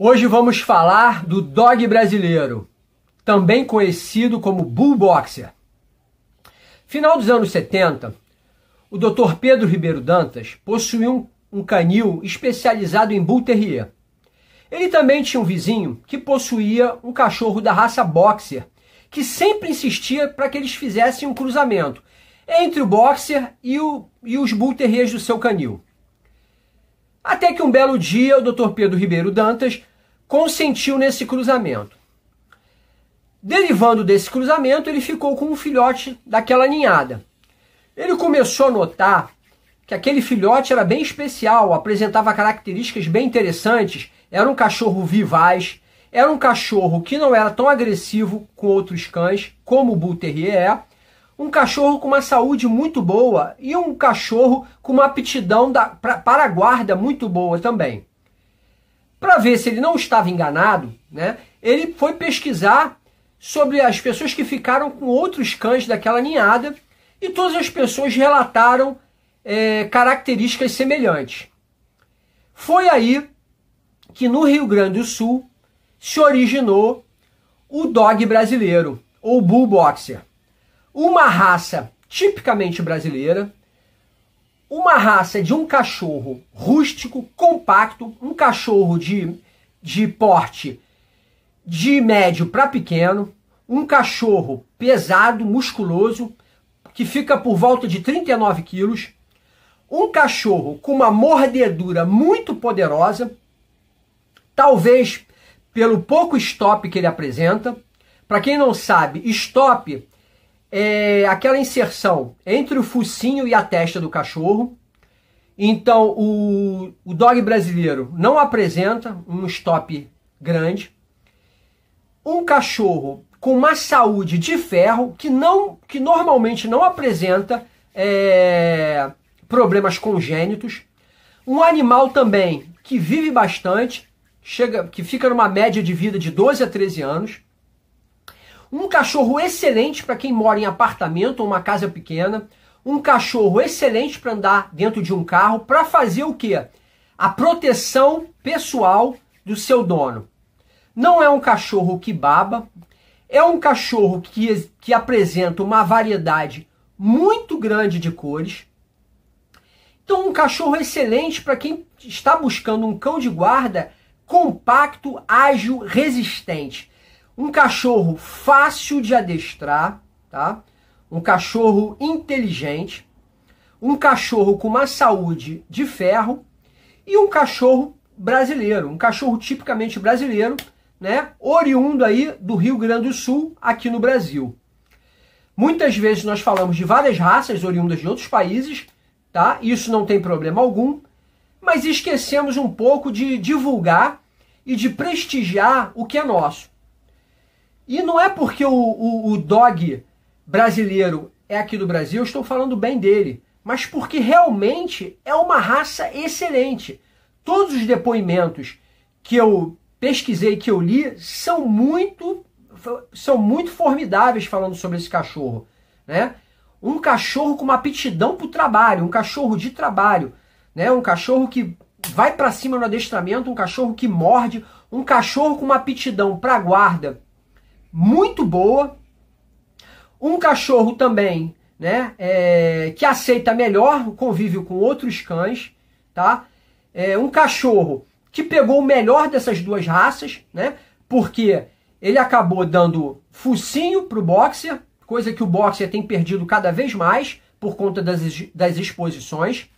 Hoje vamos falar do dog brasileiro, também conhecido como bull boxer. Final dos anos 70, o Dr. Pedro Ribeiro Dantas possuía um, canil especializado em bull terrier. Ele também tinha um vizinho que possuía um cachorro da raça boxer, que sempre insistia para que eles fizessem um cruzamento entre o boxer e, o, e os bull terriers do seu canil. Até que um belo dia o Dr. Pedro Ribeiro Dantas consentiu nesse cruzamento. Derivando desse cruzamento, ele ficou com um filhote daquela ninhada. Ele começou a notar que aquele filhote era bem especial, apresentava características bem interessantes. Era um cachorro vivaz, era um cachorro que não era tão agressivo com outros cães, como o Bull Terrier é, um cachorro com uma saúde muito boa e um cachorro com uma aptidão da, pra, para a guarda muito boa também. Para ver se ele não estava enganado, né, ele foi pesquisar sobre as pessoas que ficaram com outros cães daquela ninhada e todas as pessoas relataram é, características semelhantes. Foi aí que no Rio Grande do Sul se originou o dog brasileiro, ou bull boxer uma raça tipicamente brasileira, uma raça de um cachorro rústico, compacto, um cachorro de, de porte de médio para pequeno, um cachorro pesado, musculoso, que fica por volta de 39 quilos, um cachorro com uma mordedura muito poderosa, talvez pelo pouco stop que ele apresenta. Para quem não sabe, stop é, aquela inserção entre o focinho e a testa do cachorro. Então o, o dog brasileiro não apresenta um stop grande. Um cachorro com uma saúde de ferro que não que normalmente não apresenta é, problemas congênitos. Um animal também que vive bastante, chega que fica numa média de vida de 12 a 13 anos. Um cachorro excelente para quem mora em apartamento ou uma casa pequena. Um cachorro excelente para andar dentro de um carro para fazer o quê? A proteção pessoal do seu dono. Não é um cachorro que baba, é um cachorro que, que apresenta uma variedade muito grande de cores. Então, um cachorro excelente para quem está buscando um cão de guarda compacto, ágil, resistente. Um cachorro fácil de adestrar, tá? Um cachorro inteligente, um cachorro com uma saúde de ferro e um cachorro brasileiro, um cachorro tipicamente brasileiro, né? Oriundo aí do Rio Grande do Sul, aqui no Brasil. Muitas vezes nós falamos de várias raças oriundas de outros países, tá? Isso não tem problema algum, mas esquecemos um pouco de divulgar e de prestigiar o que é nosso. E não é porque o, o, o dog brasileiro é aqui do Brasil, eu estou falando bem dele, mas porque realmente é uma raça excelente. Todos os depoimentos que eu pesquisei, que eu li, são muito são muito formidáveis falando sobre esse cachorro, né? Um cachorro com uma aptidão para o trabalho, um cachorro de trabalho, né? Um cachorro que vai para cima no adestramento, um cachorro que morde, um cachorro com uma aptidão para guarda muito boa. Um cachorro também, né? É, que aceita melhor o convívio com outros cães, tá? É, um cachorro que pegou o melhor dessas duas raças, né? Porque ele acabou dando focinho pro boxer, coisa que o boxer tem perdido cada vez mais por conta das, das exposições.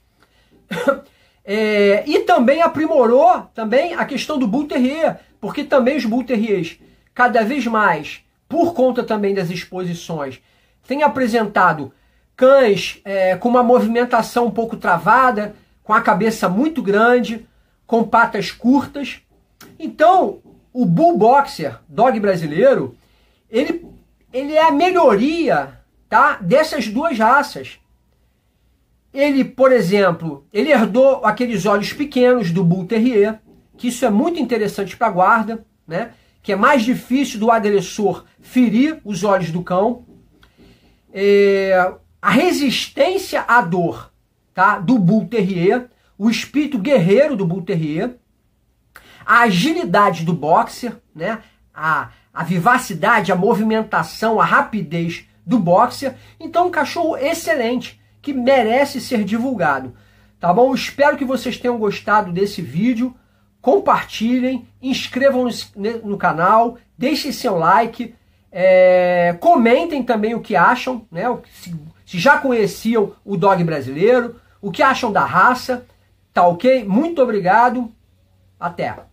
é, e também aprimorou também a questão do Bull Terrier, porque também os Bull Terriers cada vez mais, por conta também das exposições, tem apresentado cães é, com uma movimentação um pouco travada, com a cabeça muito grande, com patas curtas. Então, o Bull Boxer, dog brasileiro, ele, ele é a melhoria tá, dessas duas raças. Ele, por exemplo, ele herdou aqueles olhos pequenos do Bull Terrier, que isso é muito interessante para a guarda, né? que é mais difícil do agressor ferir os olhos do cão. É, a resistência à dor tá, do Bull Terrier, o espírito guerreiro do Bull Terrier, a agilidade do boxer, né, a, a vivacidade, a movimentação, a rapidez do boxer. Então, um cachorro excelente que merece ser divulgado. Tá bom? Espero que vocês tenham gostado desse vídeo compartilhem, inscrevam no, no canal, deixem seu like, é, comentem também o que acham, né? Se, se já conheciam o dog brasileiro, o que acham da raça, tá ok? Muito obrigado, até!